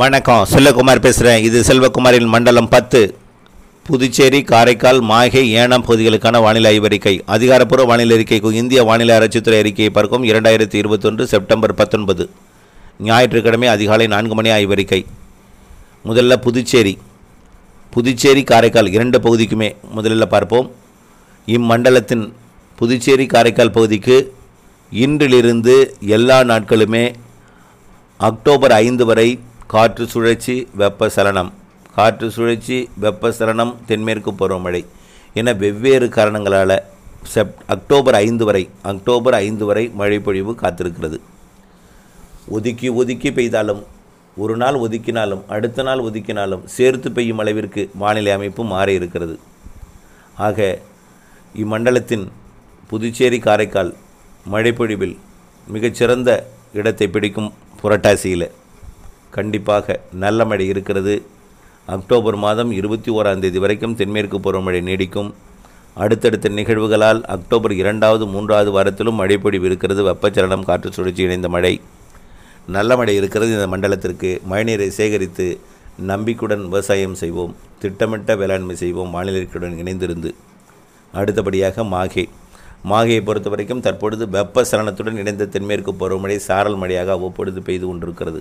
வணக்கம் செல்வகுமார் பேசுகிறேன் இது செல்வகுமாரின் மண்டலம் பத்து புதுச்சேரி காரைக்கால் மாஹே ஏனாம் பகுதிகளுக்கான வானிலை ஆய்வறிக்கை அதிகாரப்பூர்வ வானிலை அறிக்கைக்கும் இந்திய வானிலை அரசுத்துறை அறிக்கையை பார்க்கும் இரண்டாயிரத்தி இருபத்தொன்று செப்டம்பர் பத்தொன்பது ஞாயிற்றுக்கிழமை அதிகாலை நான்கு மணி ஆய்வறிக்கை முதல்ல புதுச்சேரி புதுச்சேரி காரைக்கால் இரண்டு பகுதிக்குமே முதலில் பார்ப்போம் இம்மண்டலத்தின் புதுச்சேரி காரைக்கால் பகுதிக்கு இன்றிலிருந்து எல்லா நாட்களுமே அக்டோபர் ஐந்து வரை காற்று சுழற்சி வெப்ப சலனம் காற்று சுழற்சி வெப்ப சலனம் தென்மேற்கு பருவமழை என வெவ்வேறு காரணங்களால் செப் அக்டோபர் ஐந்து வரை அக்டோபர் ஐந்து வரை மழை பொழிவு காத்திருக்கிறது ஒதுக்கி ஒதுக்கி பெய்தாலும் ஒரு நாள் ஒதுக்கினாலும் அடுத்த நாள் ஒதுக்கினாலும் சேர்த்து பெய்யும் அளவிற்கு வானிலை அமைப்பு மாறி இருக்கிறது ஆக இம்மண்டலத்தின் புதுச்சேரி காரைக்கால் மழைப்பொழிவில் மிகச்சிறந்த இடத்தை பிடிக்கும் புரட்டாசியில் கண்டிப்பாக நல்ல மழை இருக்கிறது அக்டோபர் மாதம் இருபத்தி ஓராம் தேதி வரைக்கும் தென்மேற்கு பருவமழை நீடிக்கும் அடுத்தடுத்த நிகழ்வுகளால் அக்டோபர் இரண்டாவது மூன்றாவது வாரத்திலும் மழைப்பொழிவு இருக்கிறது வெப்பச்சலனம் காற்று சுழற்சி இணைந்த மழை நல்ல மழை இருக்கிறது இந்த மண்டலத்திற்கு மழைநீரை சேகரித்து நம்பிக்கையுடன் விவசாயம் செய்வோம் திட்டமிட்ட வேளாண்மை செய்வோம் மாநிலத்துடன் இணைந்திருந்து அடுத்தபடியாக மாகே மாகையை பொறுத்த வரைக்கும் தற்பொழுது வெப்ப சலனத்துடன் இணைந்த தென்மேற்கு பருவமழை சாரல் மழையாக அவ்வப்பொழுது பெய்து கொண்டிருக்கிறது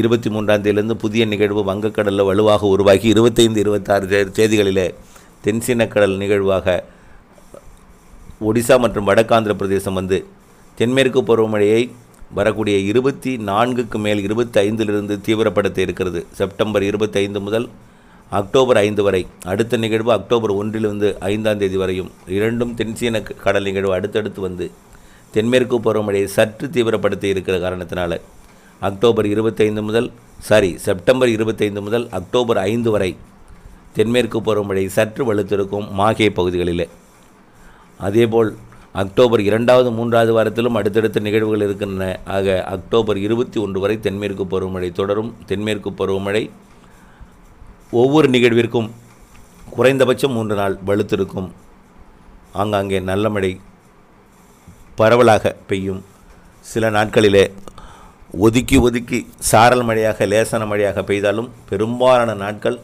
இருபத்தி மூன்றாம் தேதியிலிருந்து புதிய நிகழ்வு வங்கக்கடலில் வலுவாக உருவாகி இருபத்தைந்து இருபத்தாறு தேதிகளிலே தென்சீனக்கடல் நிகழ்வாக ஒடிசா மற்றும் வடக்காந்திர பிரதேசம் வந்து தென்மேற்கு பருவமழையை வரக்கூடிய இருபத்தி நான்குக்கு மேல் இருபத்தி ஐந்திலிருந்து தீவிரப்படுத்த இருக்கிறது செப்டம்பர் இருபத்தி ஐந்து முதல் அக்டோபர் ஐந்து வரை அடுத்த நிகழ்வு அக்டோபர் ஒன்றிலிருந்து ஐந்தாம் தேதி வரையும் இரண்டும் தென்சீன கடல் நிகழ்வு அடுத்தடுத்து வந்து தென்மேற்கு பருவமழையை சற்று தீவிரப்படுத்தி இருக்கிற காரணத்தினால அக்டோபர் இருபத்தைந்து முதல் சாரி செப்டம்பர் இருபத்தைந்து முதல் அக்டோபர் ஐந்து வரை தென்மேற்கு பருவமழை சற்று வலுத்திருக்கும் மாகே பகுதிகளிலே அதேபோல் அக்டோபர் இரண்டாவது மூன்றாவது வாரத்திலும் அடுத்தடுத்த நிகழ்வுகள் இருக்கின்றன ஆக அக்டோபர் இருபத்தி ஒன்று வரை தென்மேற்கு பருவமழை தொடரும் தென்மேற்கு பருவமழை ஒவ்வொரு நிகழ்விற்கும் குறைந்தபட்சம் மூன்று நாள் வலுத்திருக்கும் ஆங்காங்கே நல்ல மழை பரவலாக பெய்யும் சில நாட்களிலே ஒதுக்கி ஒதுக்கி சாரல் மழையாக லேசன மழையாக பெய்தாலும் பெரும்பாலான நாட்கள்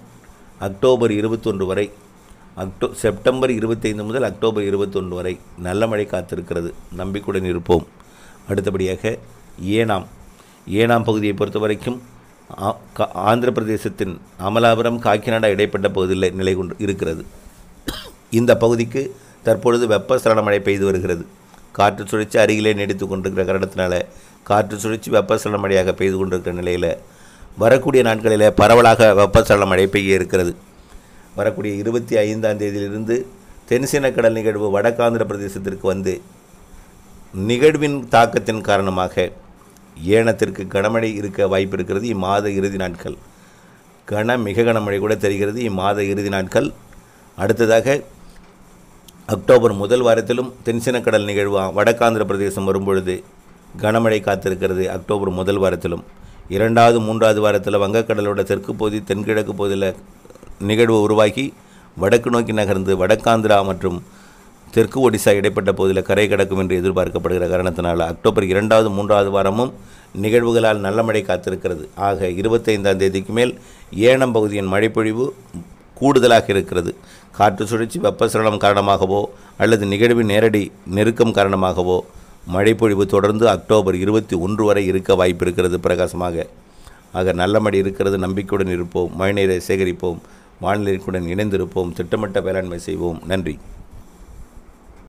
அக்டோபர் இருபத்தொன்று வரை அக்டோ செப்டம்பர் இருபத்தைந்து முதல் அக்டோபர் இருபத்தொன்று வரை நல்ல மழை காத்திருக்கிறது நம்பிக்கையுடன் இருப்போம் அடுத்தபடியாக ஏனாம் ஏனாம் பகுதியை பொறுத்த வரைக்கும் ஆந்திர பிரதேசத்தின் அமலாபுரம் காக்கிநாடா இடைப்பட்ட பகுதியில் நிலை கொண்டு இருக்கிறது இந்த பகுதிக்கு தற்பொழுது வெப்பசலன மழை பெய்து வருகிறது காற்று சுழற்சி அருகிலே நீடித்து கொண்டிருக்கிற கரணத்தினால காற்று சுழற்சி வெப்பசலன மழையாக பெய்து கொண்டிருக்கிற நிலையில் வரக்கூடிய நாட்களில் பரவலாக வெப்பசலன மழை பெய்ய இருக்கிறது வரக்கூடிய இருபத்தி ஐந்தாம் தேதியிலிருந்து தென்சீன கடல் நிகழ்வு வடக்காந்திர பிரதேசத்திற்கு வந்து நிகழ்வின் தாக்கத்தின் காரணமாக ஏனத்திற்கு கனமழை இருக்க வாய்ப்பு இருக்கிறது இம்மாத இறுதி நாட்கள் கன மிக கனமழை கூட தெரிகிறது இம்மாத இறுதி நாட்கள் அடுத்ததாக அக்டோபர் முதல் வாரத்திலும் தென்சினக்கடல் நிகழ்வாக வடக்காந்திர பிரதேசம் வரும்பொழுது கனமழை காத்திருக்கிறது அக்டோபர் முதல் வாரத்திலும் இரண்டாவது மூன்றாவது வாரத்தில் வங்கக்கடலோட தெற்கு பகுதி தென்கிழக்கு பகுதியில் நிகழ்வு உருவாகி வடக்கு நோக்கி நகர்ந்து வடக்காந்திரா மற்றும் தெற்கு ஒடிசா இடைப்பட்ட பகுதியில் கரை கடக்கும் என்று எதிர்பார்க்கப்படுகிற காரணத்தினால் அக்டோபர் இரண்டாவது மூன்றாவது வாரமும் நிகழ்வுகளால் நல்ல மழை காத்திருக்கிறது ஆக இருபத்தைந்தாம் தேதிக்கு மேல் ஏனம் பகுதியின் மழைப்பொழிவு கூடுதலாக இருக்கிறது காற்று சுழற்சி வெப்பசலனம் காரணமாகவோ அல்லது நிகழ்வின் நேரடி நெருக்கம் காரணமாகவோ மழைப்பொழிவு தொடர்ந்து அக்டோபர் இருபத்தி ஒன்று வரை இருக்க வாய்ப்பு இருக்கிறது பிரகாசமாக ஆக நல்ல மழை இருக்கிறது நம்பிக்கையுடன் இருப்போம் மழைநீரை சேகரிப்போம் வானிலைக்குடன் இணைந்திருப்போம் திட்டமிட்ட வேளாண்மை செய்வோம் நன்றி